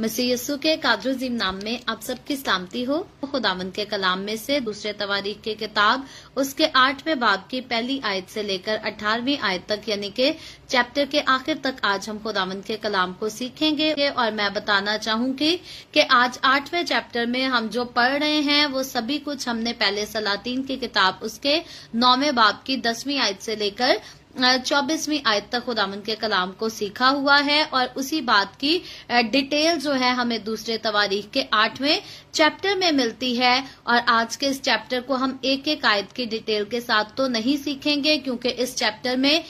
मसीह यसु के कादरुजीम नाम में आप सबकी सलामती हो खुदावन के कलाम में से दूसरे तवारीख की किताब उसके आठवें बाब की पहली आयत से लेकर अठारहवीं आयत तक यानी के चैप्टर के आखिर तक आज हम खुदावन के कलाम को सीखेंगे और मैं बताना चाहूंगी कि आज आठवें चैप्टर में हम जो पढ़ रहे हैं वो सभी कुछ हमने पहले सलातीन की किताब उसके नौवें बाब की दसवीं आयत से लेकर चौबीसवीं आयत तक खुदामन के कलाम को सीखा हुआ है और उसी बात की डिटेल जो है हमें दूसरे तवारीख के आठवें चैप्टर में मिलती है और आज के इस चैप्टर को हम एक एक आयत की डिटेल के साथ तो नहीं सीखेंगे क्योंकि इस चैप्टर में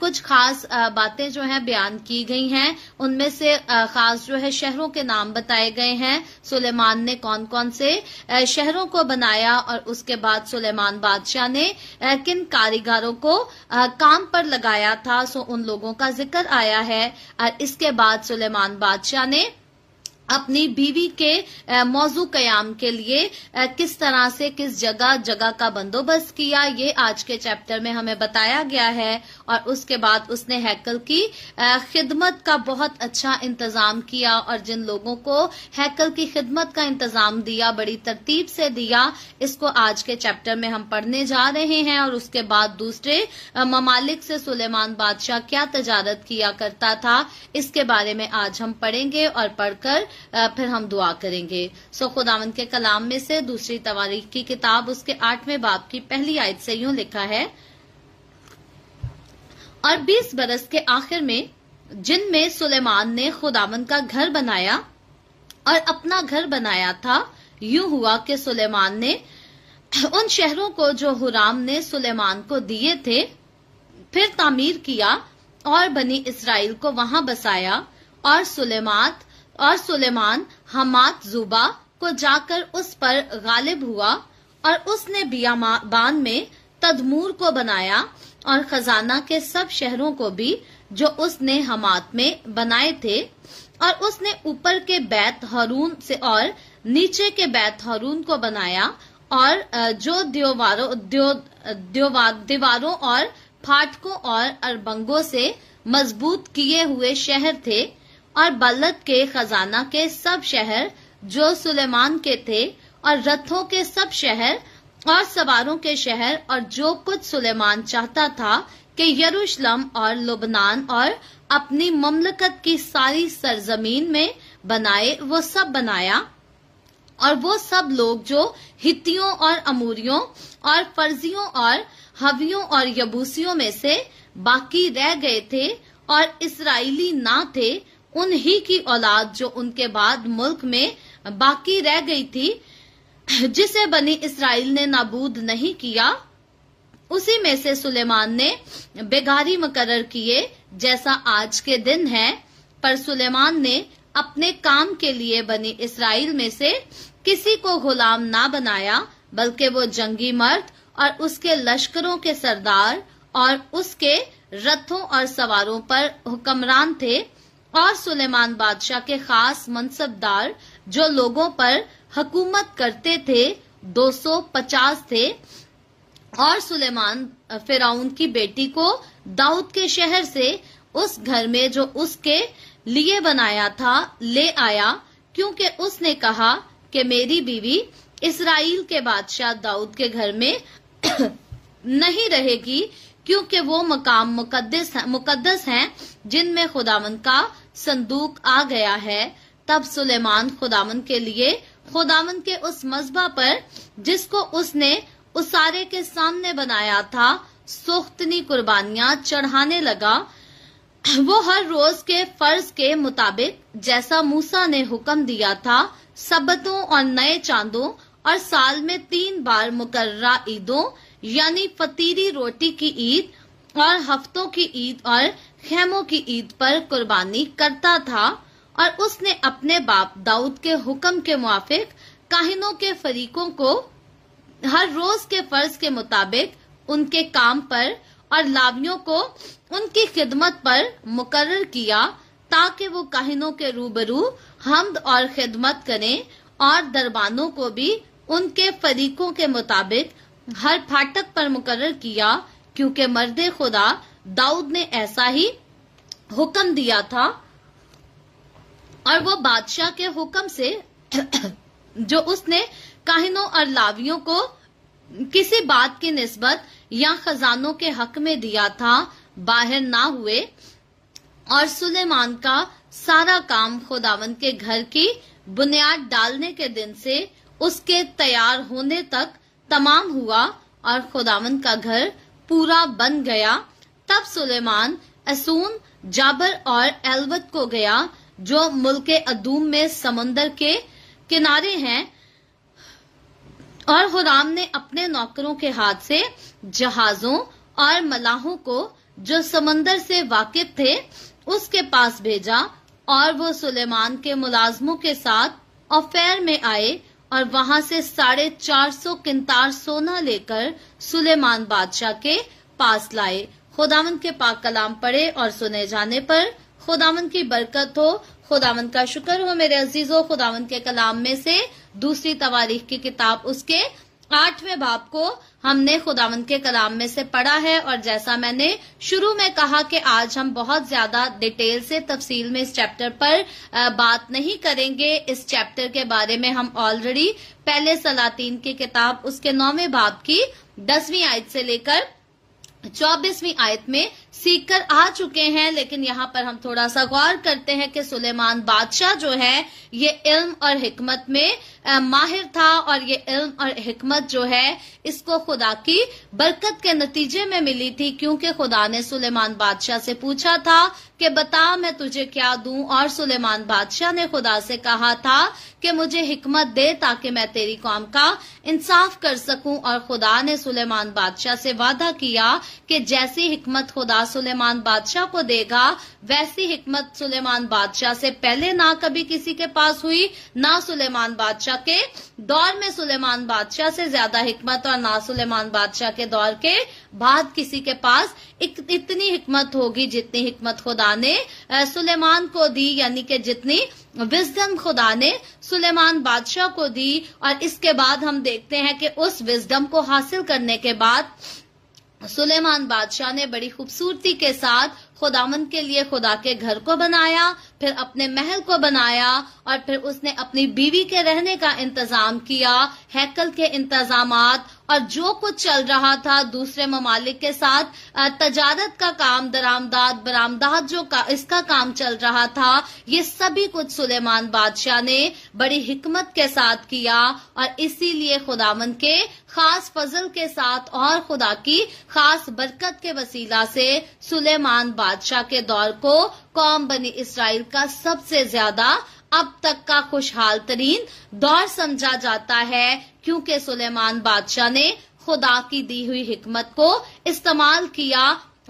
कुछ खास बातें जो है बयान की गई हैं उनमें से खास जो है शहरों के नाम बताए गए हैं सुलेमान ने कौन कौन से शहरों को बनाया और उसके बाद सुलेमान बादशाह ने किन कारीगरों को काम पर लगाया था सो उन लोगों का जिक्र आया है और इसके बाद सुलेमान बादशाह ने अपनी बीवी के मौजू कयाम के लिए किस तरह से किस जगह जगह का बंदोबस्त किया ये आज के चैप्टर में हमें बताया गया है और उसके बाद उसने हैकल की खिदमत का बहुत अच्छा इंतजाम किया और जिन लोगों को हैकल की खिदमत का इंतजाम दिया बड़ी तरतीब से दिया इसको आज के चैप्टर में हम पढ़ने जा रहे हैं और उसके बाद दूसरे ममालिक से सुलेमान बादशाह क्या तजारत किया करता था इसके बारे में आज हम पढ़ेंगे और पढ़कर फिर हम दुआ करेंगे सो खुदावंद के कलाम में से दूसरी तवारीख की किताब उसके आठवें बाप की पहली आयत से यूं लिखा है और बीस बरस के आखिर में जिनमें सुलेमान ने खुदावन का घर बनाया और अपना घर बनाया था यूं हुआ कि सुलेमान ने उन शहरों को जो हुराम ने सुलेमान को दिए थे फिर तामीर किया और बनी इसराइल को वहां बसाया और सुलेमान और सुलेमान हमात जुबा को जाकर उस पर गालिब हुआ और उसने बियाबान में तदमूर को बनाया और खजाना के सब शहरों को भी जो उसने हमात में बनाए थे और उसने ऊपर के बैत हरून से और नीचे के बैत हरून को बनाया और जो दीवारों दीवारों और फाटकों और अरबंगों से मजबूत किए हुए शहर थे और बल्लत के खजाना के सब शहर जो सुलेमान के थे और रथों के सब शहर और सवारों के शहर और जो कुछ सुलेमान चाहता था कि यरूशलम और लुबनान और अपनी ममलकत की सारी सरजमीन में बनाए वो सब बनाया और वो सब लोग जो हितियों और अमूरियों और फर्जियों और हवियों और यबूसियों में से बाकी रह गए थे और इसराइली ना थे उन्हीं की औलाद जो उनके बाद मुल्क में बाकी रह गई थी जिसे बनी इसराइल ने नाबूद नहीं किया उसी में से सुलेमान ने बेगारी मुकर किए जैसा आज के दिन है पर सुलेमान ने अपने काम के लिए बनी इसराइल में से किसी को गुलाम ना बनाया बल्कि वो जंगी मर्द और उसके लश्करों के सरदार और उसके रथों और सवारों पर हुक्मरान थे और सुलेमान बादशाह के खास मनसबदार जो लोगों पर हकूमत करते थे 250 थे और सुलेमान फिराउन की बेटी को दाऊद के शहर से उस घर में जो उसके लिए बनाया था ले आया क्योंकि उसने कहा कि मेरी बीवी इसराइल के बादशाह दाऊद के घर में नहीं रहेगी क्योंकि वो मकाम मुकद्दस मुकद्दस हैं जिनमें खुदावन का संदूक आ गया है तब सुलेमान खुदामन के लिए खुदामन के उस मजबा पर जिसको उसने उसारे के सामने बनाया था सोख्तनी कुर्बानियां चढ़ाने लगा वो हर रोज के फर्ज के मुताबिक जैसा मूसा ने हुक्म दिया था सबतों और नए चांदों और साल में तीन बार मुकर्रा ईदों यानी फतीरी रोटी की ईद और हफ्तों की ईद और खेमों की ईद पर कुर्बानी करता था और उसने अपने बाप दाऊद के हुक्म के मुआफिक काहिनों के फरीकों को हर रोज के फर्ज के मुताबिक उनके काम पर और लावियों को उनकी खिदमत पर मुकर्र किया ताकि वो काहिनों के रूबरू हमद और खिदमत करें और दरबानों को भी उनके फरीकों के मुताबिक हर फाटक पर मुकर्र किया क्योंकि मर्द खुदा दाऊद ने ऐसा ही हुक्म दिया था और वो बादशाह के हुक्म से जो उसने काहिनों और लावियों को किसी बात की निस्बत या खजानों के हक में दिया था बाहर ना हुए और सुलेमान का सारा काम खुदावन के घर की बुनियाद डालने के दिन से उसके तैयार होने तक तमाम हुआ और खुदावन का घर पूरा बन गया तब सुलेमान असून जाबर और एलवत को गया जो मुल्क अदूम में समंदर के किनारे हैं और हुराम ने अपने नौकरों के हाथ से जहाजों और मलाहों को जो समंदर से वाकिफ थे उसके पास भेजा और वो सुलेमान के मुलाजमों के साथ अफेयर में आए और वहां से साढ़े चार सौ किन्तार सोना लेकर सुलेमान बादशाह के पास लाए खुदावन के पाक कलाम पढ़े और सुने जाने पर खुदावन की बरकत हो खुदावन का शुक्र हो मेरे अजीजों खुदावन के कलाम में से दूसरी तवारीख की किताब उसके आठवें बाप को हमने खुदावन के कलाम में से पढ़ा है और जैसा मैंने शुरू में कहा कि आज हम बहुत ज्यादा डिटेल से तफसील में इस चैप्टर पर बात नहीं करेंगे इस चैप्टर के बारे में हम ऑलरेडी पहले सलातीन की किताब उसके नौवें बाप की दसवीं आयत से लेकर चौबीसवीं आयत में सीख कर आ चुके हैं लेकिन यहाँ पर हम थोड़ा सा गौर करते हैं कि सुलेमान बादशाह जो है ये इल्म और हिकमत में माहिर था और ये इल्म और हिकमत जो है इसको खुदा की बरकत के नतीजे में मिली थी क्योंकि खुदा ने सुलेमान बादशाह से पूछा था कि बता मैं तुझे क्या दूं और सुलेमान बादशाह ने खुदा से कहा था कि मुझे हिकमत दे ताकि मैं तेरी कौम का इंसाफ कर सकूं और खुदा ने सुलेमान बादशाह से वादा किया कि जैसी हिकमत खुदा सुलेमान बादशाह को देगा वैसी हिकमत सुलेमान बादशाह से पहले ना कभी किसी के पास हुई ना सुलेमान बादशाह के दौर में सुलेमान बादशाह से ज्यादा हिकमत और ना सुलेमान बादशाह के दौर के बाद किसी के पास इतनी हिकमत होगी जितनी हिकमत खुदा ने सुलेमान को दी यानी कि जितनी विजडम खुदा ने सुलेमान बादशाह को दी और इसके बाद हम देखते हैं कि उस विजडम को हासिल करने के बाद सुलेमान बादशाह ने बड़ी खूबसूरती के साथ खुदामन के लिए खुदा के घर को बनाया फिर अपने महल को बनाया और फिर उसने अपनी बीवी के रहने का इंतजाम किया हैकल के इंतजाम और जो कुछ चल रहा था दूसरे ममालिक के साथ तजारत का काम दरामदाद बरामदाद जो का, इसका काम चल रहा था ये सभी कुछ सुलेमान बादशाह ने बड़ी हिकमत के साथ किया और इसीलिए खुदामंद के खास फजल के साथ और खुदा की खास बरकत के वसीला से सुलेमान बादशाह के दौर को कौम बनी इसराइल का सबसे ज्यादा अब तक का खुशहाल तरीन दौर समझा जाता है क्योंकि सुलेमान बादशाह ने खुदा की दी हुई हिकमत को इस्तेमाल किया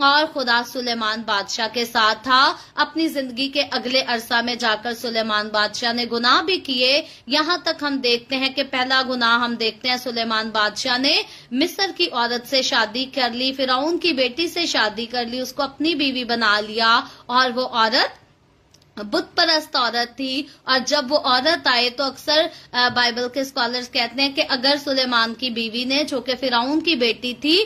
और खुदा सुलेमान बादशाह के साथ था अपनी जिंदगी के अगले अरसा में जाकर सुलेमान बादशाह ने गुनाह भी किए यहाँ तक हम देखते हैं कि पहला गुनाह हम देखते हैं सुलेमान बादशाह ने मिस्र की औरत से शादी कर ली फिर की बेटी से शादी कर ली उसको अपनी बीवी बना लिया और वो औरत बुत परस्त औरत थी और जब वो औरत आए तो अक्सर बाइबल के स्कॉलर्स कहते हैं कि अगर सुलेमान की बीवी ने जो कि फिराउन की बेटी थी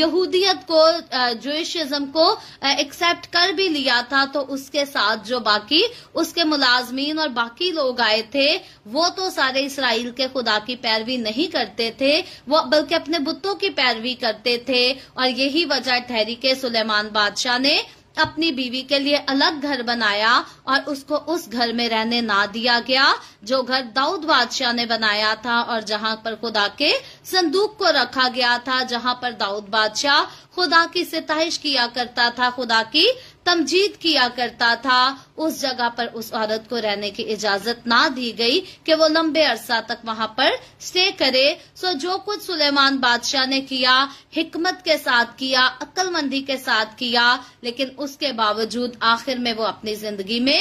यहूदियत को जोशम को एक्सेप्ट कर भी लिया था तो उसके साथ जो बाकी उसके मुलाजमीन और बाकी लोग आए थे वो तो सारे इसराइल के खुदा की पैरवी नहीं करते थे वो बल्कि अपने बुतों की पैरवी करते थे और यही वजह ठहरी के सुलेमान बादशाह ने अपनी बीवी के लिए अलग घर बनाया और उसको उस घर में रहने ना दिया गया जो घर दाऊद बादशाह ने बनाया था और जहां पर खुदा के संदूक को रखा गया था जहां पर दाऊद बादशाह खुदा की सितहिश किया करता था खुदा की तमजीद किया करता था उस जगह पर उस औरत को रहने की इजाजत ना दी गई कि वो लंबे अरसा तक वहां पर स्टे करे सो जो कुछ सुलेमान बादशाह ने किया हिकमत के साथ किया अक्लमंदी के साथ किया लेकिन उसके बावजूद आखिर में वो अपनी जिंदगी में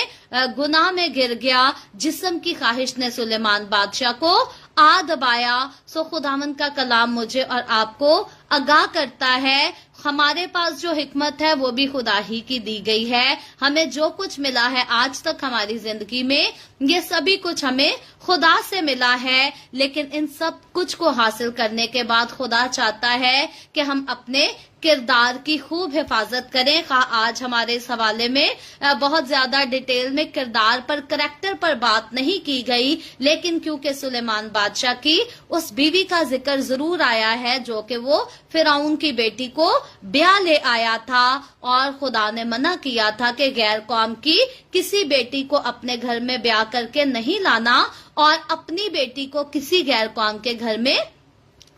गुनाह में गिर गया जिसम की ख्वाहिश ने सुलेमान बादशाह को आ दबाया सो खुदामन का कलाम मुझे और आपको आगाह करता है हमारे पास जो हिकमत है वो भी खुदा ही की दी गई है हमें जो कुछ मिला है आज तक हमारी जिंदगी में ये सभी कुछ हमें खुदा से मिला है लेकिन इन सब कुछ को हासिल करने के बाद खुदा चाहता है कि हम अपने किरदार की खूब हिफाजत करें आज हमारे इस हवाले में बहुत ज्यादा डिटेल में किरदार पर करेक्टर पर बात नहीं की गई लेकिन क्योंकि सुलेमान बादशाह की उस बीवी का जिक्र जरूर आया है जो कि वो फिराउन की बेटी को ब्याह ले आया था और खुदा ने मना किया था कि गैर कौम की किसी बेटी को अपने घर में ब्याह करके नहीं लाना और अपनी बेटी को किसी गैर कौम के घर में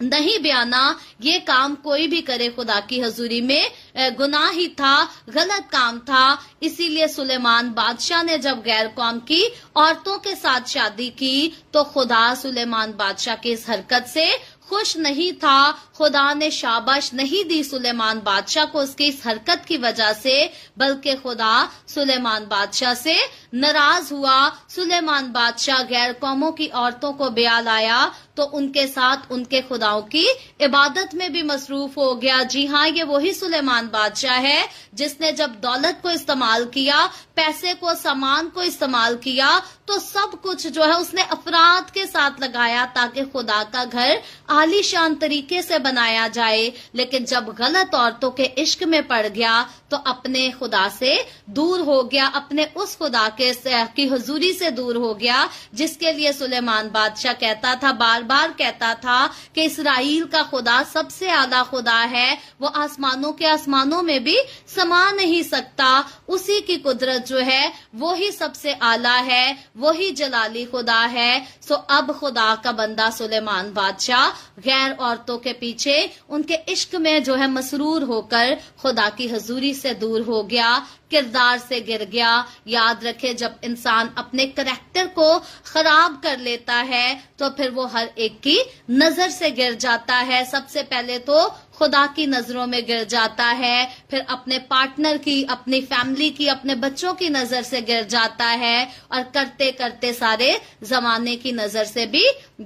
नहीं बयाना ये काम कोई भी करे खुदा की हजूरी में गुनाह ही था गलत काम था इसीलिए सुलेमान बादशाह ने जब गैर कौम की औरतों के साथ शादी की तो खुदा सुलेमान बादशाह की इस हरकत से खुश नहीं था खुदा ने शाबाश नहीं दी सुलेमान बादशाह को उसकी इस हरकत की वजह से बल्कि खुदा सुलेमान बादशाह से नाराज हुआ सुलेमान बादशाह गैर कौमों की औरतों को ब्या लाया तो उनके साथ उनके खुदाओं की इबादत में भी मसरूफ हो गया जी हाँ ये वही सुलेमान बादशाह है जिसने जब दौलत को इस्तेमाल किया पैसे को सामान को इस्तेमाल किया तो सब कुछ जो है उसने अफराद के साथ लगाया ताकि खुदा का घर आ आलीशान तरीके से बनाया जाए लेकिन जब गलत औरतों के इश्क में पड़ गया तो अपने खुदा से दूर हो गया अपने उस खुदा के की हजूरी से दूर हो गया जिसके लिए सुलेमान बादशाह कहता था बार बार कहता था कि इसराइल का खुदा सबसे आला खुदा है वो आसमानों के आसमानों में भी समा नहीं सकता उसी की कुदरत जो है वो ही सबसे आला है वही जलाली खुदा है सो अब खुदा का बंदा सुलेमान बादशाह गैर औरतों के पीछे उनके इश्क में जो है मसरूर होकर खुदा की हजूरी से दूर हो गया किरदार से गिर गया याद रखे जब इंसान अपने करेक्टर को खराब कर लेता है तो फिर वो हर एक की नजर से गिर जाता है सबसे पहले तो खुदा की नजरों में गिर जाता है फिर अपने पार्टनर की अपनी फैमिली की अपने बच्चों की नजर से गिर जाता है और करते करते सारे जमाने की नजर से भी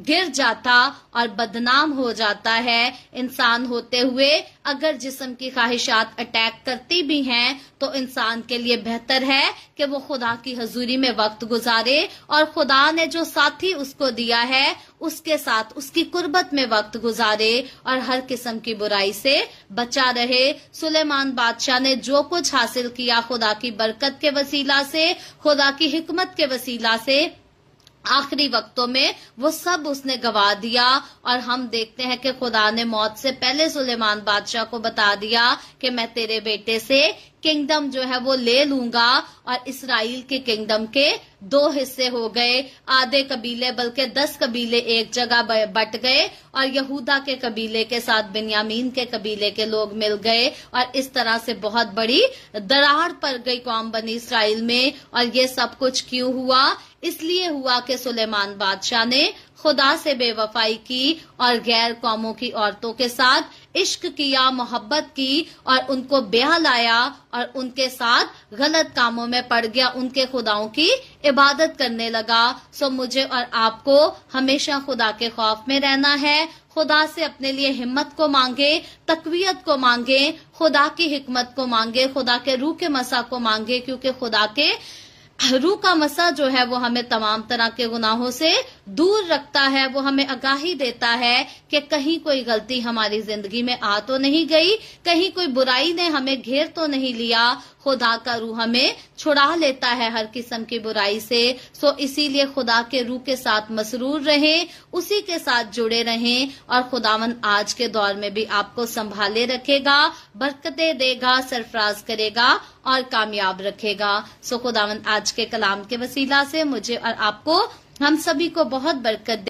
गिर जाता और बदनाम हो जाता है इंसान होते हुए अगर जिस्म की ख्वाहिशात अटैक करती भी हैं तो इंसान इंसान के लिए बेहतर है कि वो खुदा की हजूरी में वक्त गुजारे और खुदा ने जो साथी उसको दिया है उसके साथ उसकी कुर्बत में वक्त गुजारे और हर किस्म की बुराई से बचा रहे सुलेमान बादशाह ने जो कुछ हासिल किया खुदा की बरकत के वसीला से खुदा की हिकमत के वसीला से आखिरी वक्तों में वो सब उसने गवा दिया और हम देखते हैं कि खुदा ने मौत से पहले सुलेमान बादशाह को बता दिया कि मैं तेरे बेटे से किंगडम जो है वो ले लूंगा और इसराइल के किंगडम के दो हिस्से हो गए आधे कबीले बल्कि दस कबीले एक जगह बट गए और यहूदा के कबीले के साथ बिन्यामीन के कबीले के लोग मिल गए और इस तरह से बहुत बड़ी दरार पर गई कौम बनी इसराइल में और ये सब कुछ क्यों हुआ इसलिए हुआ कि सुलेमान बादशाह ने खुदा से बेवफाई की और गैर कौमों की औरतों के साथ इश्क किया मोहब्बत की और उनको ब्याह लाया और उनके साथ गलत कामों में पड़ गया उनके खुदाओं की इबादत करने लगा सो मुझे और आपको हमेशा खुदा के खौफ में रहना है खुदा से अपने लिए हिम्मत को मांगे तकवीत को मांगे खुदा की हिकमत को मांगे खुदा के रूह के मसा को मांगे क्योंकि खुदा के रू का मसा जो है वो हमें तमाम तरह के गुनाहों से दूर रखता है वो हमें आगाही देता है कि कहीं कोई गलती हमारी जिंदगी में आ तो नहीं गई कहीं कोई बुराई ने हमें घेर तो नहीं लिया खुदा का रूह हमें छुड़ा लेता है हर किस्म की बुराई से सो इसीलिए खुदा के रूह के साथ मसरूर रहें उसी के साथ जुड़े रहें और खुदावन आज के दौर में भी आपको संभाले रखेगा बरकतें देगा सरफराज करेगा और कामयाब रखेगा सो खुदावन आज के कलाम के वसीला से मुझे और आपको हम सभी को बहुत बरकत